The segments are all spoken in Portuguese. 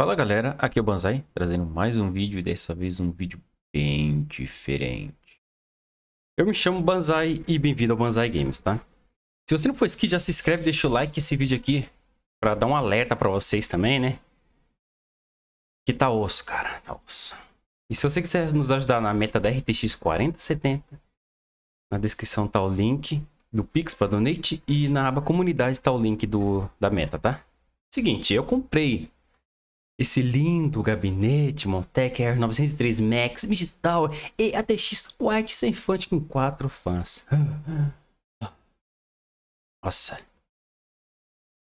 Fala galera, aqui é o Banzai, trazendo mais um vídeo e dessa vez um vídeo bem diferente. Eu me chamo Banzai e bem-vindo ao Banzai Games, tá? Se você não for inscrito, já se inscreve, deixa o like esse vídeo aqui pra dar um alerta pra vocês também, né? Que tá osso, cara, tá osso. E se você quiser nos ajudar na meta da RTX 4070, na descrição tá o link do Pix pra Donate e na aba comunidade tá o link do, da meta, tá? Seguinte, eu comprei esse lindo gabinete Montec R903 Max Digital e ATX white sem fonte com 4 fãs. Nossa.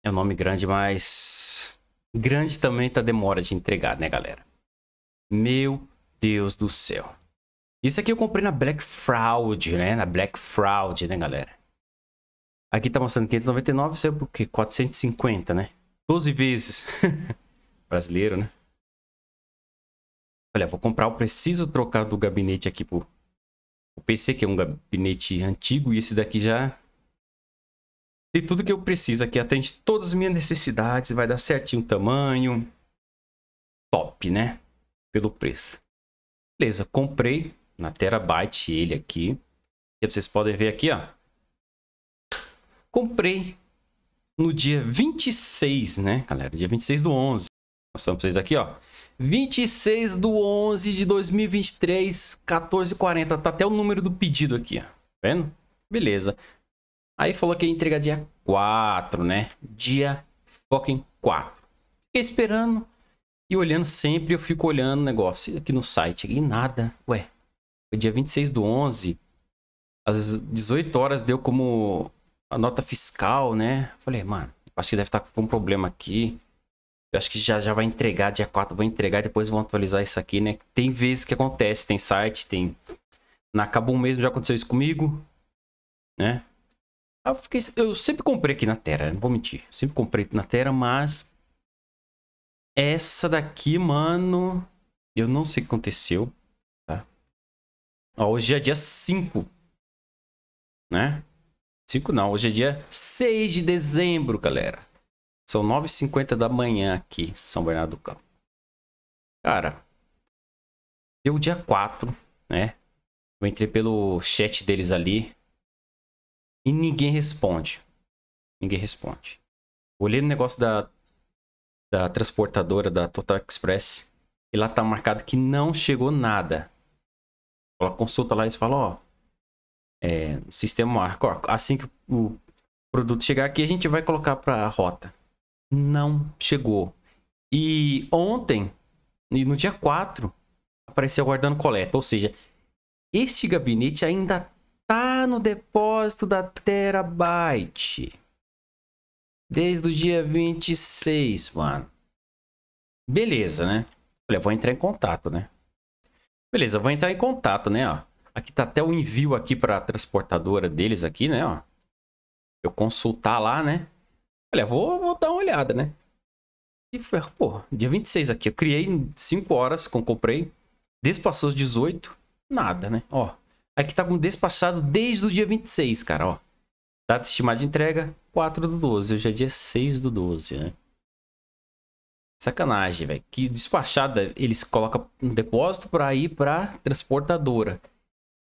É um nome grande, mas grande também tá demora de entregar, né, galera? Meu Deus do céu. Isso aqui eu comprei na Black Fraud, né? Na Black Fraud, né, galera? Aqui tá mostrando 599, saiu por quê? 450, né? 12 vezes. brasileiro, né? Olha, vou comprar, eu preciso trocar do gabinete aqui pro o PC, que é um gabinete antigo, e esse daqui já tem tudo que eu preciso aqui, atende todas as minhas necessidades, vai dar certinho o tamanho. Top, né? Pelo preço. Beleza, comprei na Terabyte ele aqui. E vocês podem ver aqui, ó. Comprei no dia 26, né, galera? Dia 26 do 11 mostrando pra vocês aqui, ó. 26 do 11 de 2023, 14h40. Tá até o número do pedido aqui, ó. Tá vendo? Beleza. Aí falou que ia entregar dia 4, né? Dia fucking 4. Fiquei esperando e olhando sempre. Eu fico olhando o negócio aqui no site. E nada. Ué, foi dia 26 do 11. Às 18 horas deu como a nota fiscal, né? Falei, mano, acho que deve estar tá com um problema aqui. Eu acho que já, já vai entregar, dia 4 vou entregar depois vão atualizar isso aqui, né? Tem vezes que acontece, tem site, tem. Na acabou mesmo já aconteceu isso comigo, né? Eu, fiquei, eu sempre comprei aqui na Terra, não vou mentir. Sempre comprei na Terra, mas. Essa daqui, mano. Eu não sei o que aconteceu, tá? Ó, hoje é dia 5, né? 5 não, hoje é dia 6 de dezembro, galera. São 9h50 da manhã aqui, São Bernardo do Campo. Cara, deu dia 4, né? Eu entrei pelo chat deles ali. E ninguém responde. Ninguém responde. Olhei no negócio da, da transportadora, da Total Express. E lá tá marcado que não chegou nada. Ela consulta lá e fala, ó. É, o sistema marco, ó, assim que o produto chegar aqui, a gente vai colocar pra rota não chegou. E ontem, e no dia 4, apareceu guardando coleta. Ou seja, este gabinete ainda tá no depósito da Terabyte. Desde o dia 26, mano. Beleza, né? Olha, vou entrar em contato, né? Beleza, vou entrar em contato, né, ó. Aqui tá até o envio aqui para a transportadora deles aqui, né, ó. Eu consultar lá, né? Olha, ah, vou, vou dar uma olhada, né? E foi, pô, dia 26 aqui. Eu criei 5 horas, comprei. Despassou os 18. Nada, né? Ó. Aqui tá com despassado desde o dia 26, cara, ó. Data estimada de entrega, 4 do 12. Hoje é dia 6 do 12, né? Sacanagem, velho. Que despachada eles colocam no depósito pra ir pra transportadora.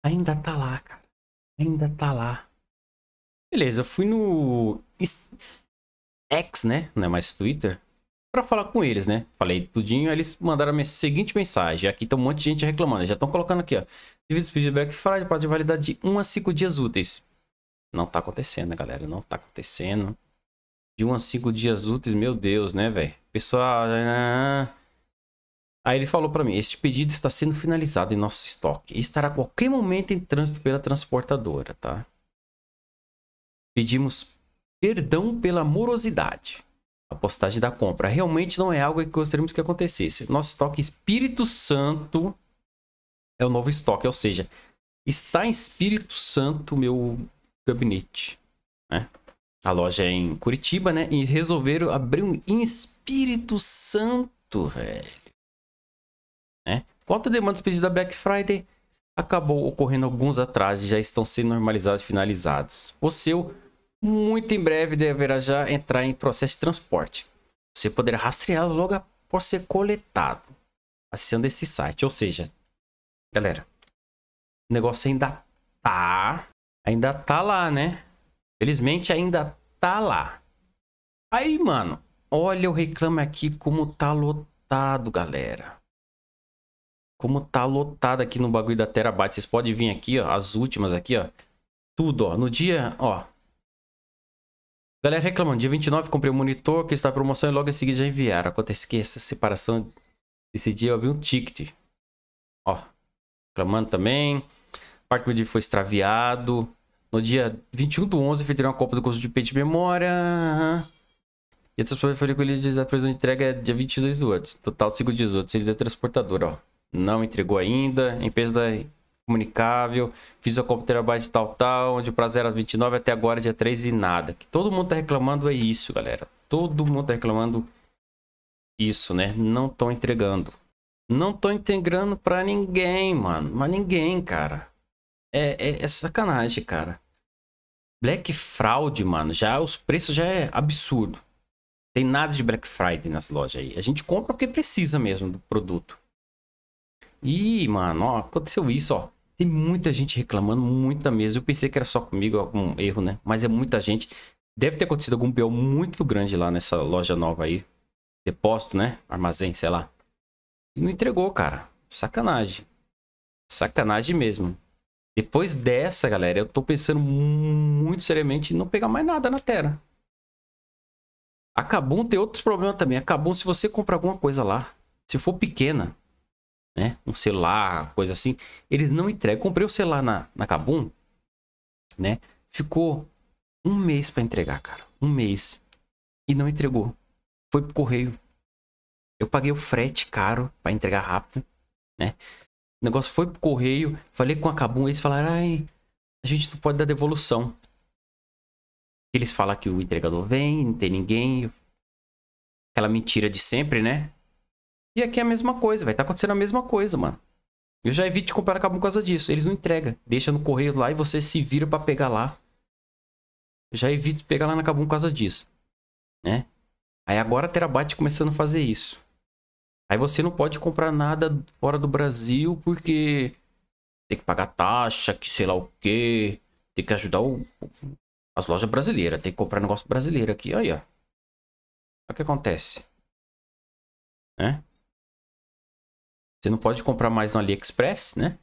Ainda tá lá, cara. Ainda tá lá. Beleza, eu fui no... X, né? Não é mais Twitter. Pra falar com eles, né? Falei tudinho, eles mandaram a seguinte mensagem. Aqui tá um monte de gente reclamando. Já estão colocando aqui, ó. Devido ao feedback, fraude prazo de validade de 1 a 5 dias úteis. Não tá acontecendo, né, galera. Não tá acontecendo. De 1 a 5 dias úteis, meu Deus, né, velho? Pessoal. Ah, ah, ah, aí ele falou para mim: este pedido está sendo finalizado em nosso estoque e estará a qualquer momento em trânsito pela transportadora, tá? Pedimos Perdão pela morosidade. A postagem da compra. Realmente não é algo que gostaríamos que acontecesse. Nosso estoque Espírito Santo é o novo estoque, ou seja, está em Espírito Santo meu gabinete. Né? A loja é em Curitiba, né? E resolveram abrir um em Espírito Santo, velho. Né? Quanto demanda dos da Black Friday acabou ocorrendo alguns atrasos e já estão sendo normalizados e finalizados. O seu muito em breve deverá já entrar em processo de transporte. Você poderá rastreá-lo logo após ser coletado, acessando esse site. Ou seja, galera, o negócio ainda tá, ainda tá lá, né? Felizmente ainda tá lá. Aí, mano, olha o reclame aqui como tá lotado, galera. Como tá lotado aqui no bagulho da Terabyte. Vocês podem vir aqui, ó, as últimas aqui, ó. Tudo, ó. No dia, ó, Galera reclamando, dia 29 comprei o um monitor que está em promoção e logo em seguida já enviaram. Acontece que essa separação, esse dia eu abri um ticket. Ó, reclamando também. Parte do meu dia foi extraviado. No dia 21 do 11, fizerei uma cópia do curso de pente de memória. Uhum. E a transportadora foi com ele a previsão de entrega é dia 22 do outro. Total 5 dias outros. Ele é transportador, ó. Não entregou ainda. Empresa da comunicável, fiz a computadora tal, tal, onde o prazo era 29 até agora, é dia 3 e nada. Que todo mundo tá reclamando é isso, galera. Todo mundo tá reclamando isso, né? Não tô entregando. Não tô entregando pra ninguém, mano. Mas ninguém, cara. É, é, é, sacanagem, cara. Black Fraud, mano, já os preços já é absurdo. Tem nada de Black Friday nas lojas aí. A gente compra porque precisa mesmo do produto. E, mano, ó, aconteceu isso, ó. Tem muita gente reclamando, muita mesmo. Eu pensei que era só comigo algum erro, né? Mas é muita gente. Deve ter acontecido algum BO muito grande lá nessa loja nova aí. Depósito, né? Armazém, sei lá. E não entregou, cara. Sacanagem. Sacanagem mesmo. Depois dessa, galera, eu tô pensando muito seriamente em não pegar mais nada na Terra. Acabou tem outros problemas também. Acabou se você comprar alguma coisa lá. Se for pequena, né? Um celular, coisa assim. Eles não entregam. Comprei o celular na, na Kabum, né? Ficou um mês para entregar, cara. Um mês. E não entregou. Foi pro correio. Eu paguei o frete caro para entregar rápido, né? O negócio foi pro correio. Falei com a Kabum, eles falaram, ai, a gente não pode dar devolução. Eles falam que o entregador vem, não tem ninguém. Aquela mentira de sempre, né? E aqui é a mesma coisa, vai estar tá acontecendo a mesma coisa, mano. Eu já evito de comprar acabou por causa disso. Eles não entregam. Deixa no correio lá e você se vira para pegar lá. Eu já evito pegar lá na Cabum por causa disso. Né? Aí agora a Terabyte começando a fazer isso. Aí você não pode comprar nada fora do Brasil porque tem que pagar taxa, que sei lá o que. Tem que ajudar o... as lojas brasileiras. Tem que comprar negócio brasileiro aqui. Olha aí, ó. Olha o que acontece. Né? Você não pode comprar mais no AliExpress, né?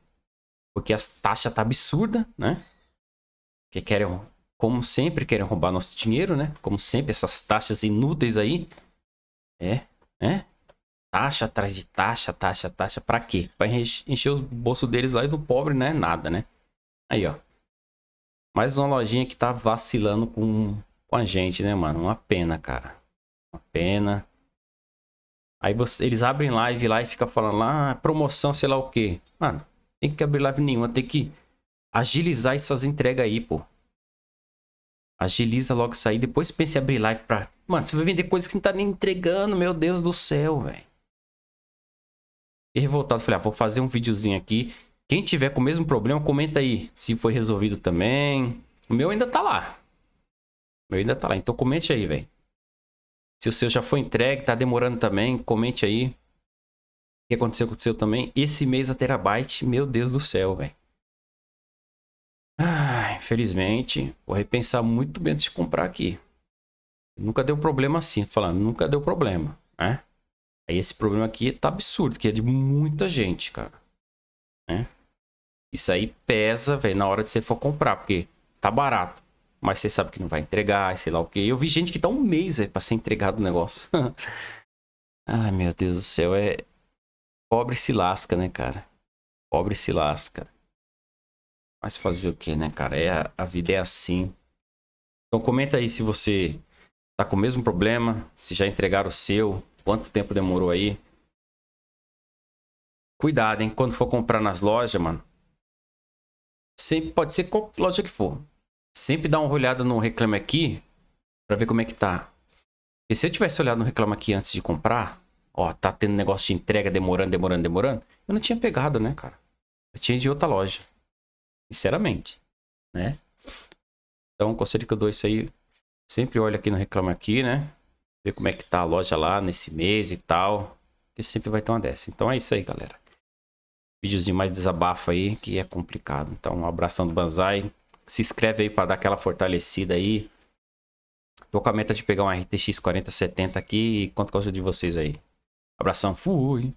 Porque as taxas tá absurda, né? Que querem, como sempre, querem roubar nosso dinheiro, né? Como sempre, essas taxas inúteis aí. É, né? Taxa atrás de taxa, taxa, taxa. Pra quê? Pra encher o bolso deles lá e do pobre, né? Nada, né? Aí, ó. Mais uma lojinha que tá vacilando com, com a gente, né, mano? Uma pena, cara. Uma pena. Aí você, eles abrem live lá e fica falando lá, ah, promoção, sei lá o quê. Mano, tem que abrir live nenhuma, tem que agilizar essas entregas aí, pô. Agiliza logo isso aí, depois pense em abrir live pra. Mano, você vai vender coisas que não tá nem entregando, meu Deus do céu, velho. E revoltado, falei, ah, vou fazer um videozinho aqui. Quem tiver com o mesmo problema, comenta aí se foi resolvido também. O meu ainda tá lá. O meu ainda tá lá, então comente aí, velho. Se o seu já foi entregue, tá demorando também, comente aí. O que aconteceu com o seu também? Esse mês a Terabyte, meu Deus do céu, velho. Ah, infelizmente, vou repensar muito bem antes de comprar aqui. Nunca deu problema assim, tô falando, nunca deu problema, né? Aí esse problema aqui tá absurdo, que é de muita gente, cara. Né? Isso aí pesa, velho, na hora de você for comprar, porque tá barato mas você sabe que não vai entregar, sei lá o quê. Eu vi gente que tá um mês véio, pra ser entregado o negócio. Ai, meu Deus do céu, é. Pobre se lasca, né, cara? Pobre se lasca. Mas fazer o quê, né, cara? É, a, a vida é assim. Então comenta aí se você tá com o mesmo problema, se já entregaram o seu, quanto tempo demorou aí. Cuidado, hein? Quando for comprar nas lojas, mano. Sempre, pode ser qual loja que for sempre dar uma olhada no Reclame Aqui para ver como é que tá. e se eu tivesse olhado no Reclame Aqui antes de comprar, ó, tá tendo negócio de entrega demorando, demorando, demorando, eu não tinha pegado, né, cara? Eu tinha de outra loja. Sinceramente, né? Então, o conselho que eu dou é isso aí, sempre olha aqui no Reclame Aqui, né? Ver como é que tá a loja lá nesse mês e tal. Que sempre vai ter uma dessa. Então é isso aí, galera. vídeozinho mais desabafo aí, que é complicado. Então, um abração do Banzai. Se inscreve aí para dar aquela fortalecida aí. Tô com a meta de pegar um RTX 4070 aqui e conto com a ajuda de vocês aí. Abração, fui!